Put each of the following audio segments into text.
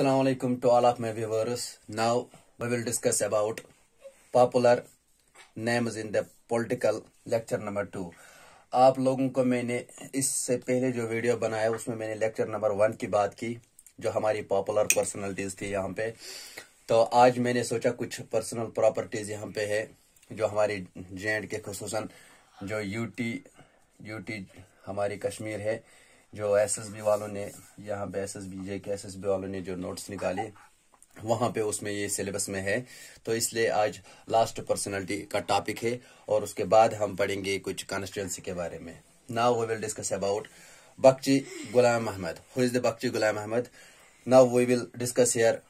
Assalamu alaikum to all of my viewers. Now we will discuss about popular names in the political lecture number two आप लोगों को मैंने इससे पहले जो वीडियो बनाया उसमें मैंने लेक्चर नंबर वन की बात की जो हमारी पॉपुलर पर्सनलिटीज थी यहाँ पे तो आज मैंने सोचा कुछ पर्सनल प्रॉपर्टीज यहाँ पे है जो हमारी जे के खसूस जो यूटी यूटी हमारी कश्मीर है जो एसएसबी वालों ने यहाँ पे बी जे के बी वालों ने जो नोट्स निकाले वहां पे उसमें ये सिलेबस में है तो इसलिए आज लास्ट पर्सनालिटी का टॉपिक है और उसके बाद हम पढ़ेंगे कुछ कॉन्स्टिट्यूंसी के बारे में now we will discuss about Bakshi Ghulam Ahmad who is the Bakshi Ghulam Ahmad now we will discuss here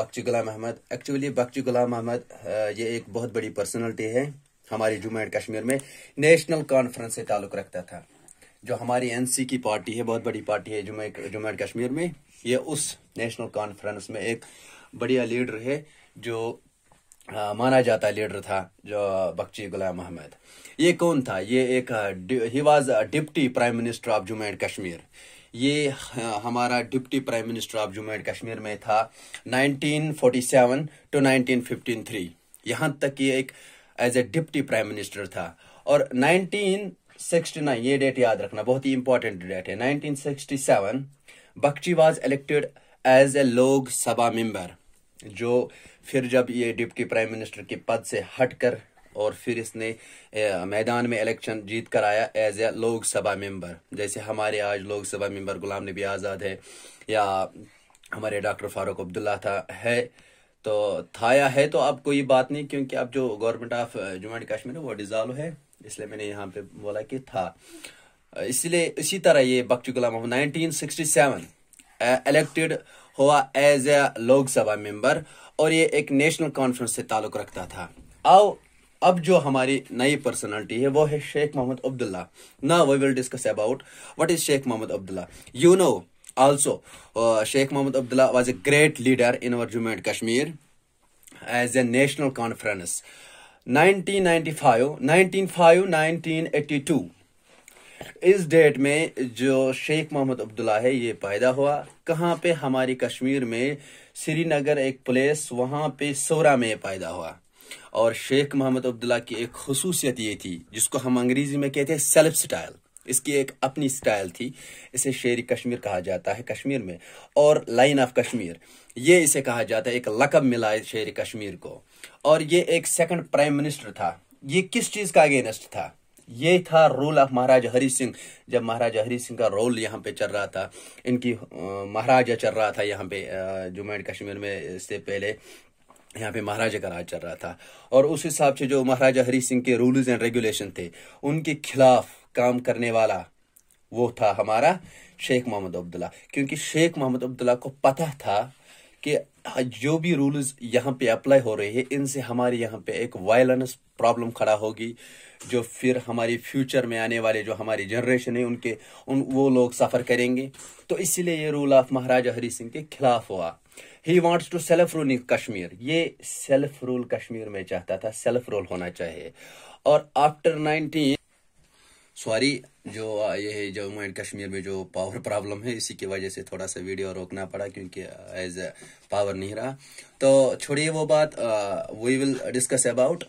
Bakshi Ghulam Ahmad actually Bakshi Ghulam Ahmad ये एक बहुत बड़ी पर्सनैलिटी है हमारे जम्मू एंड कश्मीर में नेशनल कॉन्फ्रेंस से ताल्लुक रखता था जो हमारी एनसी की पार्टी है बहुत बड़ी पार्टी है जम्मू एंड कश्मीर में ये उस नेशनल कॉन्फ्रेंस में एक बढ़िया लीडर है जो आ, माना जाता लीडर था जो बख्शी गुलाम अहमद ये कौन था ये एक he was deputy prime minister of Jammu and Kashmir ये हमारा deputy prime minister of Jammu and Kashmir में था 1947 टू 1953 यहाँ तक ये एक as a deputy prime minister था और नाइनटीन 1969 ये डेट याद रखना बहुत ही इंपॉर्टेंट डेट है 1967 Bakshi was elected as a Lok Sabha member जो फिर जब ये डिप्टी प्राइम मिनिस्टर के पद से हटकर और फिर इसने मैदान में इलेक्शन जीत कर आया एज ए लोकसभा मेंबर जैसे हमारे आज लोकसभा मेंबर गुलाम नबी आज़ाद है या हमारे डॉक्टर फारूक अब्दुल्ला था है तो थाया है तो अब कोई बात नहीं क्योंकि अब जो government of Jammu and Kashmir है वो डिजॉल्व है इसलिए मैंने यहाँ पे बोला कि था इसलिए इसी तरह ये बख्तू Ghulam Mohammad nineteen sixty seven elected हुआ एज ए लोकसभा मेंबर और ये एक नेशनल कॉन्फ्रेंस से ताल्लुक रखता था आओ अब जो हमारी नई पर्सनालिटी है वो है शेख मोहम्मद अब्दुल्ला ना we will discuss about what is Sheikh Mohammad Abdullah you know also Sheikh Mohammad Abdullah was a great leader in our Jammu and Kashmir as a National Conference इस डेट में जो शेख मोहम्मद अब्दुल्ला है ये पैदा हुआ कहाँ पे हमारी कश्मीर में श्रीनगर एक प्लेस वहाँ पे सोरा में पैदा हुआ और शेख मोहम्मद अब्दुल्ला की एक खसूसियत ये थी जिसको हम अंग्रेजी में कहते हैं सेल्फ स्टाइल इसकी एक अपनी स्टाइल थी इसे शेरी कश्मीर कहा जाता है कश्मीर में और लाइन ऑफ कश्मीर ये इसे कहा जाता है एक लकब मिला है शेर कश्मीर को और ये एक सेकंड प्राइम मिनिस्टर था ये किस चीज़ का अगेनस्ट था ये था रोल ऑफ महाराजा हरी सिंह जब महाराजा हरी सिंह का रोल यहाँ पे चल रहा था इनकी महाराजा चल रहा था यहाँ पे जम्मू एंड कश्मीर में इससे पहले यहाँ पे महाराजा का राज चल रहा था और उस हिसाब से जो महाराजा हरी सिंह के रूल्स एंड रेगुलेशन थे उनके खिलाफ काम करने वाला वो था हमारा शेख मोहम्मद अब्दुल्ला क्योंकि शेख मोहम्मद अब्दुल्ला को पता था कि जो भी रूल्स यहाँ पे अप्लाई हो रहे हैं इनसे हमारे यहाँ पे एक वायलेंस प्रॉब्लम खड़ा होगी जो फिर हमारी फ्यूचर में आने वाले जो हमारी जनरेशन है उनके उन वो लोग सफ़र करेंगे तो इसीलिए ये रूल ऑफ महाराजा हरी सिंह के खिलाफ हुआ he wants to self rule in Kashmir ये सेल्फ रूल कश्मीर में चाहता था सेल्फ रूल होना चाहिए और आफ्टर नाइनटीन सॉरी जो ये जम्मू एंड कश्मीर में जो पावर प्रॉब्लम है इसी की वजह से थोड़ा सा वीडियो रोकना पड़ा क्योंकि एज पावर नहीं रहा तो छोड़िए वो बात we will discuss about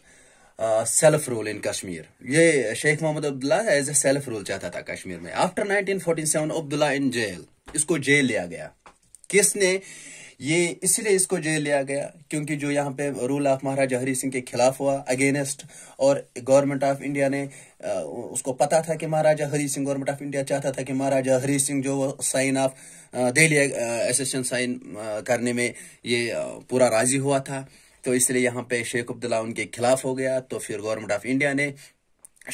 self rule in Kashmir ये Sheikh Mohammad Abdullah as a self rule चाहता था कश्मीर में आफ्टर 1947 अब्दुल्ला इन जेल इसको जेल लिया गया किसने ये इसलिए इसको जेल लिया गया क्योंकि जो यहाँ पे रूल ऑफ महाराजा हरी सिंह के खिलाफ हुआ अगेंस्ट और गवर्नमेंट ऑफ इंडिया ने उसको पता था कि Maharaja Hari Singh government of India चाहता था कि महाराजा हरी सिंह जो sign of Delhi association sign करने में ये पूरा राजी हुआ था तो इसलिए यहाँ पे शेख अब्दुल्ला उनके खिलाफ हो गया तो फिर गवर्नमेंट ऑफ इंडिया ने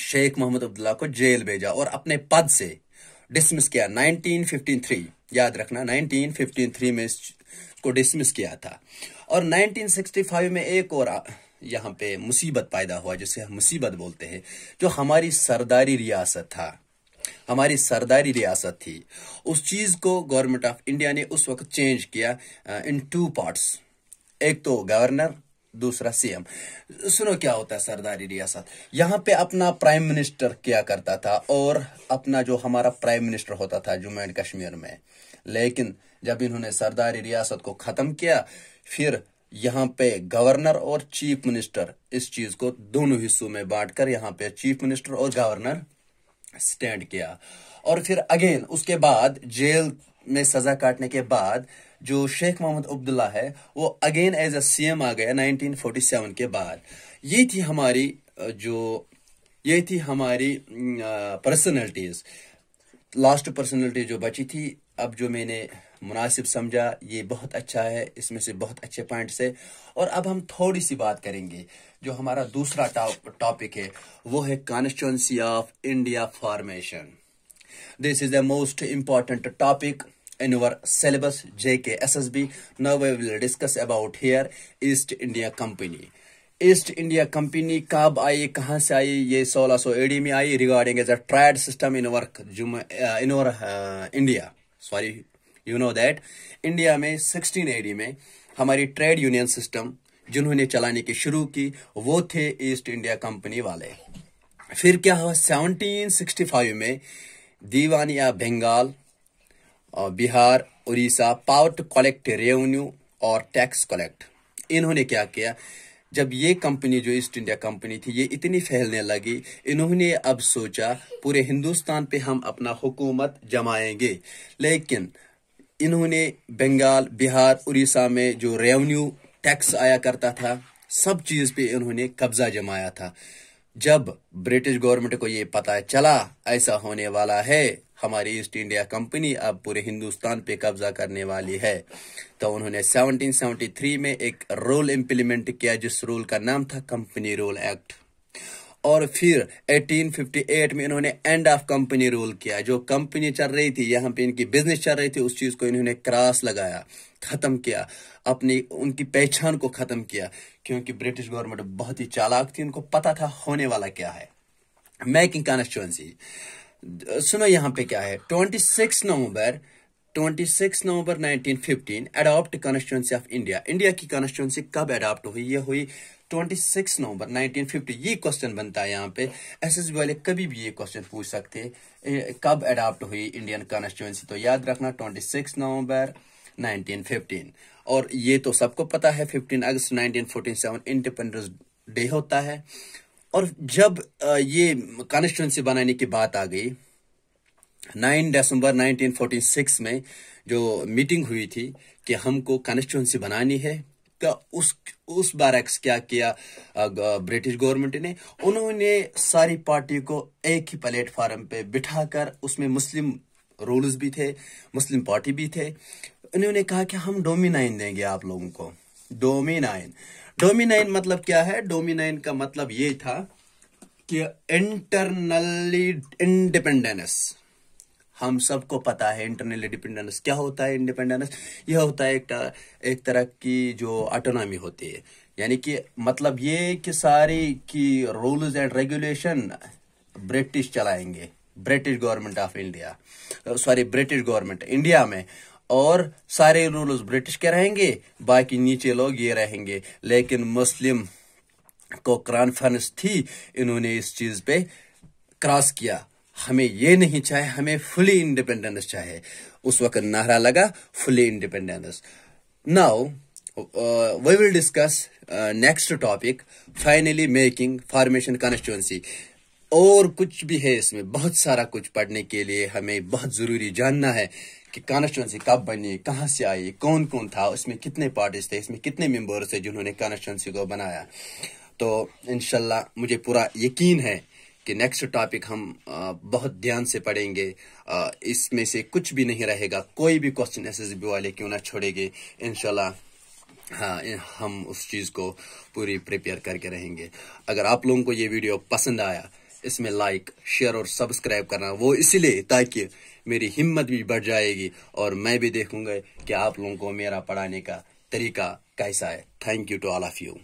शेख मोहम्मद अब्दुल्ला को जेल भेजा और अपने पद से डिसमिस किया 1953 याद रखना 1953 में इसको डिसमिस किया था और 1965 में एक और यहाँ पे मुसीबत पैदा हुआ जिसे हम मुसीबत बोलते हैं जो हमारी सरदारी रियासत था हमारी सरदारी रियासत थी उस चीज़ को गवर्नमेंट ऑफ इंडिया ने उस वक्त चेंज किया इन टू पार्ट्स एक तो गवर्नर दूसरा सीएम सुनो क्या होता है सरदारी रियासत यहाँ पे अपना प्राइम मिनिस्टर क्या करता था और अपना जो हमारा प्राइम मिनिस्टर होता था जम्मू एंड कश्मीर में लेकिन जब इन्होंने सरदारी रियासत को खत्म किया फिर यहाँ पे गवर्नर और चीफ मिनिस्टर इस चीज को दोनों हिस्सों में बांटकर यहाँ पे चीफ मिनिस्टर और गवर्नर स्टैंड किया और फिर अगेन उसके बाद जेल में सजा काटने के बाद जो शेख मोहम्मद अब्दुल्ला है वो अगेन एज अ सीएम आ गया 1947 के बाद ये थी हमारी जो ये थी हमारी पर्सनैलिटीज लास्ट पर्सनैलिटी जो बची थी अब जो मैंने मुनासिब समझा ये बहुत अच्छा है इसमें से बहुत अच्छे पॉइंट है और अब हम थोड़ी सी बात करेंगे जो हमारा दूसरा टॉपिक है वो है constituency of India formation this is the most important topic in our syllabus JK SSB. Now we will discuss about here East India Company. East India Company कब आई कहाँ से आई ये 1600 सो एडी में आई regarding as a triad system in work in वर India sorry you know that India में 16 एडी में हमारी ट्रेड यूनियन सिस्टम जिन्होंने चलाने की शुरू की वो थे ईस्ट इंडिया कंपनी वाले फिर क्या हुआ 1765 में दीवानिया Bengal Bihar Orissa power to collect revenue और टैक्स कलेक्ट इन्होंने क्या किया जब ये कंपनी जो ईस्ट इंडिया कंपनी थी ये इतनी फैलने लगी इन्होंने अब सोचा पूरे हिंदुस्तान पे हम अपना हुकूमत जमाएंगे लेकिन इन्होंने बंगाल बिहार उड़ीसा में जो रेवेन्यू टैक्स आया करता था सब चीज़ पे इन्होंने कब्जा जमाया था जब ब्रिटिश गवर्नमेंट को ये पता चला ऐसा होने वाला है हमारी ईस्ट इंडिया कंपनी अब पूरे हिंदुस्तान पे कब्जा करने वाली है तो उन्होंने 1773 में एक रूल इम्प्लीमेंट किया जिस रूल का नाम था कंपनी रूल एक्ट और फिर 1858 में इन्होंने एंड ऑफ कंपनी रूल किया जो कंपनी चल रही थी यहाँ पे इनकी बिजनेस चल रही थी उस चीज को इन्होंने क्रॉस लगाया खत्म किया अपनी उनकी पहचान को खत्म किया क्योंकि ब्रिटिश गवर्नमेंट बहुत ही चालाक थी उनको पता था होने वाला क्या है मैकिंग कॉन्स्टिट्युएंसी सुनो यहाँ पे क्या है 26 नवंबर 26 नवंबर 1915 adopt constituency of India India की कॉन्स्टिट्यूंसी कब अडॉप्ट हुई ये हुई 26 नवंबर 1950 ये क्वेश्चन बनता है यहाँ पे एसएसबी वाले कभी भी ये क्वेश्चन पूछ सकते कब अडॉप्ट हुई इंडियन कॉन्स्टिट्यूंसी तो याद रखना नवम्बर नवंबर फिफ्टीन और ये तो सबको पता है फिफ्टीन अगस्त सेवन इंडिपेंडेंस डे होता है और जब ये कॉन्स्टिट्यूंसी बनाने की बात आ गई 9 दिसंबर 1946 में जो मीटिंग हुई थी कि हमको कॉन्स्टिट्यूंसी बनानी है का तो उस उस बारक्स क्या किया ब्रिटिश गवर्नमेंट ने उन्होंने सारी पार्टी को एक ही प्लेटफार्म पे बिठाकर उसमें मुस्लिम रूलर्स भी थे मुस्लिम पार्टी भी थे उन्होंने कहा कि हम डोमिनाइन देंगे आप लोगों को डोमिनाइन डोमिनाइन मतलब क्या है डोमिनाइन का मतलब ये था कि इंटरनली इंडिपेंडेंस हम सबको पता है इंटरनल इंडिपेंडेंस क्या होता है इंडिपेंडेंस यह होता है एक, एक तरह की जो ऑटोनॉमी होती है यानी कि मतलब ये कि सारी की रूल्स एंड रेगुलेशन ब्रिटिश चलाएंगे British government of India sorry British government India में और सारे रूलर्स ब्रिटिश के रहेंगे बाकी नीचे लोग ये रहेंगे लेकिन मुस्लिम को कॉन्फ्रेंस थी इन्होंने इस चीज पे क्रॉस किया हमें ये नहीं चाहे हमें फुली इंडिपेंडेंस चाहे उस वक्त नारा लगा fully independence now we will discuss next topic finally making formation constituency और कुछ भी है इसमें बहुत सारा कुछ पढ़ने के लिए हमें बहुत जरूरी जानना है कि कॉन्स्टिट्यूंसी कब बनी कहाँ से आई कौन कौन था उसमें कितने पार्टीज थे इसमें कितने मेम्बर्स थे जिन्होंने कॉन्स्टिट्यूंसी को बनाया तो इनशाला मुझे पूरा यकीन है कि नेक्स्ट टॉपिक हम बहुत ध्यान से पढ़ेंगे इसमें से कुछ भी नहीं रहेगा कोई भी क्वेश्चन एस एस बी वाले क्यों ना छोड़ेंगे इनशाला हाँ हम उस चीज़ को पूरी प्रिपेयर करके रहेंगे अगर आप लोगों को ये वीडियो पसंद आया इसमें लाइक शेयर और सब्सक्राइब करना वो इसलिए ताकि मेरी हिम्मत भी बढ़ जाएगी और मैं भी देखूंगा कि आप लोगों को मेरा पढ़ाने का तरीका कैसा है thank you to all of you